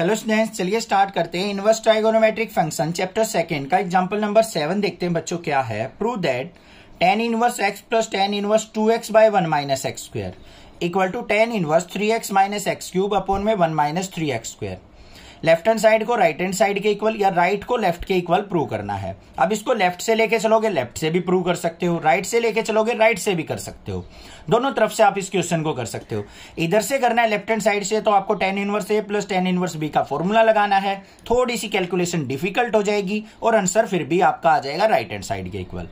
hello students चलिए start करते हैं inverse trigonometric function chapter second का एग्जांपल नंबर सेवन देखते हैं बच्चों क्या है prove that tan inverse x plus tan inverse two x by one minus x square equal to tan inverse three x minus x cube upon में one minus three x square left hand side को right hand side के equal या right को left के equal prove करना है अब इसको लेफ्ट से लेके चलोगे लेफ्ट से भी प्रूव कर सकते हो राइट से लेके चलोगे राइट से भी कर सकते हो दोनों तरफ से आप इस क्वेश्चन को कर सकते हो इधर से करना है लेफ्ट हैंड साइड से तो आपको tan inverse a plus tan inverse b का फॉर्मूला लगाना है थोड़ी सी कैलकुलेशन डिफिकल्ट हो जाएगी और आंसर फिर भी आपका आ जाएगा राइट हैंड साइड के इक्वल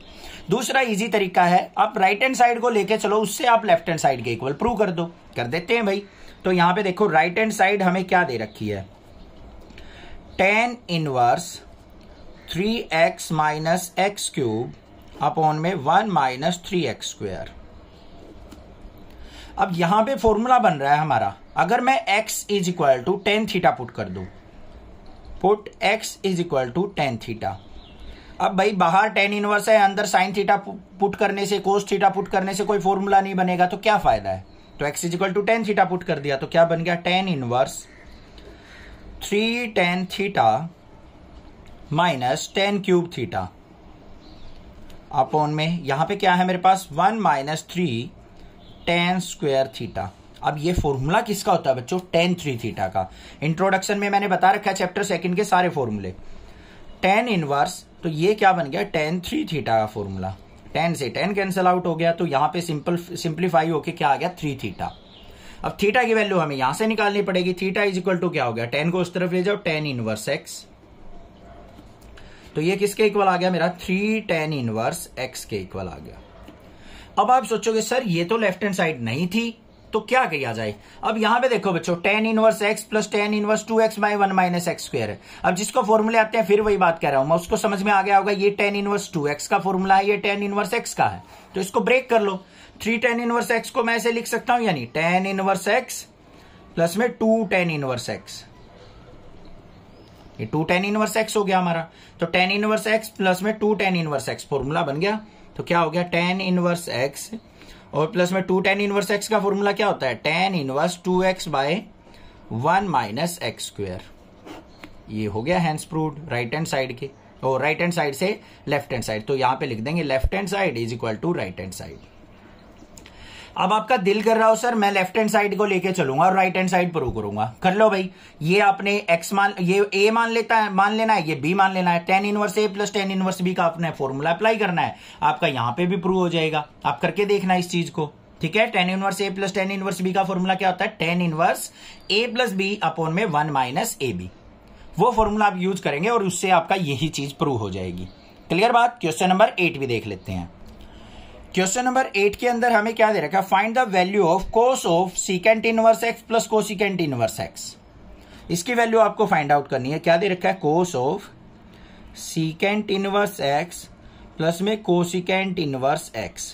दूसरा इजी तरीका है आप राइट हैंड साइड को लेके चलो उससे आप लेफ्ट हैंड साइड के इक्वल प्रूव कर दो कर देते हैं भाई तो यहां पे देखो राइट हैंड साइड हमें क्या दे रखी है tan inverse three x minus x cube upon में one minus three x square अब यहां पे फॉर्मूला बन रहा है हमारा अगर मैं x is equal to tan theta put कर दू put x is equal to tan theta अब भाई बाहर टेन इनवर्स है अंदर साइन थीटा पुट करने से कोस थीटा पुट करने से कोई फॉर्मूला नहीं बनेगा तो क्या फायदा है तो x is equal to tan theta put कर दिया तो क्या बन गया tan inverse three tan theta minus tan cube theta upon में यहां पे क्या है मेरे पास one minus three tan square theta अब ये फॉर्मूला किसका होता है बच्चों टेन थ्री थीटा का इंट्रोडक्शन में मैंने बता रखा है चैप्टर सेकंड के सारे फॉर्मूले टेन इनवर्स तो ये क्या बन गया टेन थ्री थीटा का फॉर्मूला टेन से टेन कैंसिल आउट हो गया तो यहां पे सिंपल सिंप्लीफाई होके क्या आ गया थ्री थीटा अब थीटा की वैल्यू हमें यहां से निकालनी पड़ेगी थीटा इज इक्वल टू क्या हो गया टेन को उस तरफ ले जाओ टेन इनवर्स एक्स तो ये किसके इक्वल आ गया मेरा थ्री टेन इनवर्स एक्स के इक्वल आ गया अब आप सोचोगे सर ये तो लेफ्ट हैंड साइड नहीं थी तो क्या किया जाए अब यहां पे देखो बच्चों tan inverse x plus tan inverse two x by one minus x square अब जिसको फॉर्मूले आते हैं फिर वही बात कह रहा हूं मैं उसको समझ में आ गया होगा ये टेन इनवर्स टू एक्स का फॉर्मूला है ये टेन इनवर्स एक्स का है तो इसको ब्रेक कर लो थ्री टेन इनवर्स एक्स को मैं ऐसे लिख सकता हूं यानी टेन इनवर्स एक्स प्लस में टू टेन इनवर्स एक्स ये टू टेन इनवर्स एक्स हो गया हमारा तो टेन इनवर्स एक्स प्लस में two tan inverse x formula बन गया तो क्या हो गया टेन इनवर्स एक्स और प्लस में टू टेन इनवर्स एक्स का फॉर्मूला क्या होता है tan inverse two x by one minus x square ये हो गया hence proved right hand side के और राइट हैंड साइड से लेफ्ट हैंड साइड तो यहां पे लिख देंगे left hand side is equal to right hand side अब आपका दिल कर रहा हो सर मैं लेफ्ट हैंड साइड को लेके चलूंगा और राइट हैंड साइड प्रूव करूंगा कर लो भाई ये आपने एक्स मान ये ए मान लेता है मान लेना है ये बी मान लेना है tan inverse a plus tan inverse b का आपने फॉर्मूला अप्लाई करना है आपका यहां पे भी प्रूव हो जाएगा आप करके देखना इस चीज को ठीक है tan inverse a plus tan inverse b का फॉर्मूला क्या होता है tan inverse a plus b upon में वन माइनस ए बी वो फॉर्मूला आप यूज करेंगे और उससे आपका यही चीज प्रूव हो जाएगी क्लियर बात क्वेश्चन नंबर एट भी देख लेते हैं क्वेश्चन नंबर एट के अंदर हमें क्या दे रखा है find the value of cos of secant inverse x plus cosecant inverse x इसकी वैल्यू आपको फाइंड आउट करनी है क्या दे रखा है cos of secant inverse x plus में को कोसिकेंट इनवर्स एक्स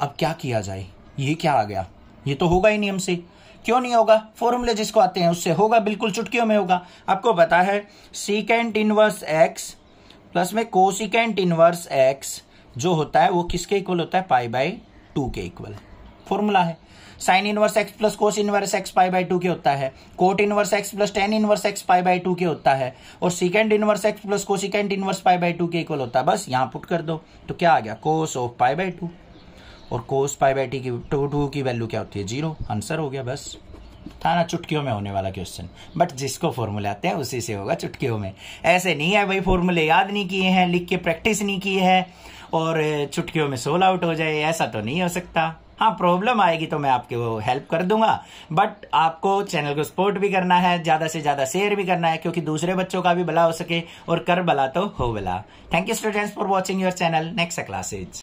अब क्या किया जाए ये क्या आ गया ये तो होगा ही नहीं हमसे क्यों नहीं होगा फॉर्मूले जिसको आते हैं उससे होगा बिल्कुल चुटकियों में होगा आपको पता है सीकेंट इनवर्स एक्स प्लस में कोसिकेंट इनवर्स एक्स जो होता है वो किसके इक्वल होता है पाई बाई टू के इक्वल फॉर्मूला है sine inverse x plus cos inverse x pi by two के होता है cot inverse x plus tan inverse x pi by two के होता है और secant inverse x plus cosecant inverse pi by two के equal होता है बस यहाँ पुट कर दो तो क्या आ गया cos of pi by two और कोस पाई बाई टी की टू टू की वैल्यू क्या होती है जीरो आंसर हो गया बस था ना चुटकियों में होने वाला क्वेश्चन बट जिसको फॉर्मूले आते हैं उसी से होगा चुटकियों में ऐसे नहीं है भाई फॉर्मूले याद नहीं किए हैं लिख के प्रैक्टिस नहीं की है और चुटकियों में सोल आउट हो जाए ऐसा तो नहीं हो सकता हाँ प्रॉब्लम आएगी तो मैं आपके वो हेल्प कर दूंगा बट आपको चैनल को सपोर्ट भी करना है ज्यादा से ज्यादा शेयर भी करना है क्योंकि दूसरे बच्चों का भी भला हो सके और कर भला तो हो भला thank you students for watching your channel next classes